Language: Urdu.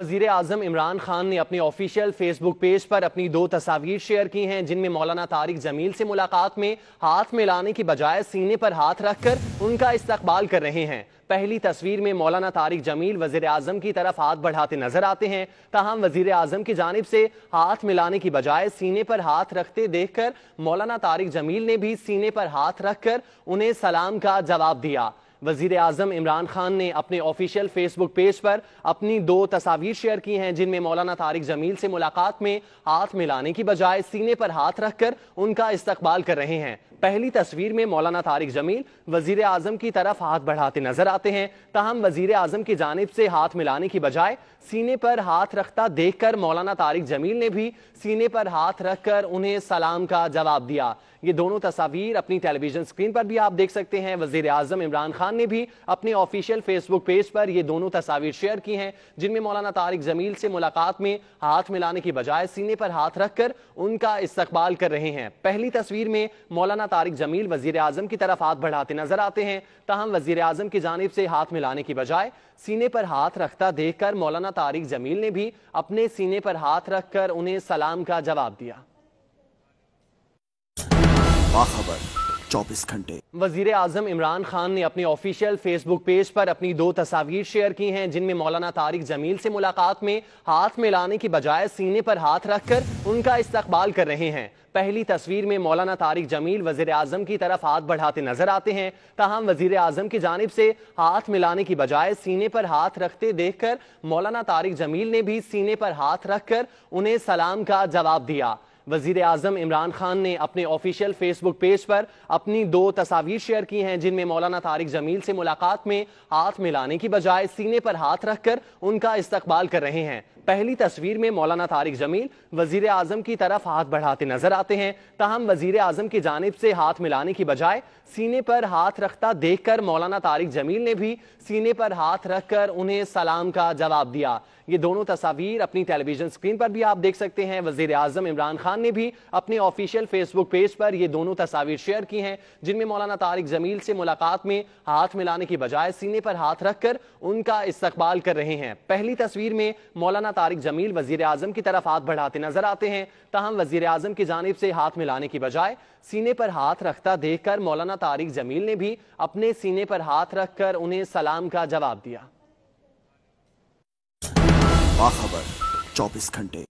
وزیر اعظم پیج پر اپنی دو تصاویر شیئر کی ہیں جن میں مولانا جمیل سے ملاقات میں ہاتھ کی بجائے سینے پر ہاتھ رکھ کر ان کا استقبال کر رہے ہیں پہلی تصویر میں مولانا طارق جمیل وزیر اعظم کی طرف ہاتھ بڑھاتے نظر آتے ہیں تاہم وزیر اعظم کی جانب سے ہاتھ ملانے کی بجائے سینے پر ہاتھ رکھتے دیکھ کر مولانا طارق جمیل نے بھی سینے پر ہاتھ رکھ کر انہیں سلام کا جواب دیا وزیر اعظم عمران خان نے اپنے آفیشیل فیس بک پیج پر اپنی دو تصاویر شیئر کی ہیں جن میں مولانا طارق جمیل سے ملاقات میں ہاتھ ملانے کی بجائے سینے پر ہاتھ رکھ کر ان کا استقبال کر رہے ہیں پہلی تصویر میں مولانا طارق جمیل وزیر اعظم کی طرف ہاتھ بڑھاتے نظر آتے ہیں تاہم وزیر اعظم کی جانب سے ہاتھ ملانے کی بجائے سینے پر ہاتھ رکھتا دیکھ کر مولانا طارق جمیل نے بھی سینے پر ہاتھ رکھ کر انہیں سلام کا جواب دیا یہ دونوں تصاویر اپنی ٹیلی ویژن سکرین پر بھی آپ دیکھ سکتے ہیں وزیر اعظم عمران خان خان نے بھی اپنے آفیشیل فیس بک پیج پر یہ دونوں تصاویر شیئر کی ہیں جن میں مولانا طارق زمیل سے ملاقات میں ہاتھ ملانے کی بجائے سینے پر ہاتھ رکھ کر ان کا استقبال کر رہے ہیں پہلی تصویر میں مولانا طارق زمیل وزیر اعظم کی طرف ہاتھ بڑھاتے نظر آتے ہیں تاہم وزیر اعظم کی جانب سے ہاتھ ملانے کی بجائے سینے پر ہاتھ رکھتا دیکھ کر مولانا طارق زمیل نے بھی اپنے سینے پر ہاتھ رکھ کر انہیں سلام کا جواب دیا باخبر. چوبیس گھنٹے وزیر اعظم عمران خان نے اپنے دو تصاویر شیئر کی ہیں جن میں مولانا جمیل سے ملاقات میں ہاتھ ہاتھ کی بجائے سینے پر استقبال کر رہے ہیں پہلی تصویر میں مولانا طارق جمیل وزیر اعظم کی طرف ہاتھ بڑھاتے نظر آتے ہیں تاہم وزیر اعظم کی جانب سے ہاتھ ملانے کی بجائے سینے پر ہاتھ رکھتے دیکھ کر مولانا طارق جمیل نے بھی سینے پر ہاتھ رکھ کر انہیں سلام کا جواب دیا وزیر اعظم عمران خان نے اپنے آفیشیل فیس بک پیج پر اپنی دو تصاویر شیئر کی ہیں جن میں مولانا طارق جمیل سے ملاقات میں ہاتھ ملانے کی بجائے سینے پر ہاتھ رکھ کر ان کا استقبال کر رہے ہیں پہلی تصویر میں مولانا طارق جمیل وزیر اعظم کی طرف ہاتھ بڑھاتے نظر آتے ہیں تاہم وزیر اعظم کی جانب سے ہاتھ ملانے کی بجائے سینے پر ہاتھ رکھتا دیکھ کر مولانا طارق جمیل نے بھی سینے پر ہاتھ رکھ کر انہیں سلام کا جواب دیا یہ دونوں تصاویر اپنی ویژن سکرین پر بھی آپ دیکھ سکتے ہیں وزیر اعظم عمران خان خان نے بھی اپنے آفیشیل فیس بک پیج پر یہ دونوں تصاویر شیئر کی ہیں جن میں مولانا طارق جمیل سے ملاقات میں ہاتھ ملانے کی بجائے سینے پر ہاتھ رکھ کر ان کا استقبال کر رہے ہیں پہلی تصویر میں مولانا طارق جمیل وزیر اعظم کی طرف ہاتھ بڑھاتے نظر آتے ہیں تاہم وزیر اعظم کی جانب سے ہاتھ ملانے کی بجائے سینے پر ہاتھ رکھتا دیکھ کر مولانا طارق جمیل نے بھی اپنے سینے پر ہاتھ رکھ کر انہیں سلام کا جواب دیا باخبر چوبیس گھنٹے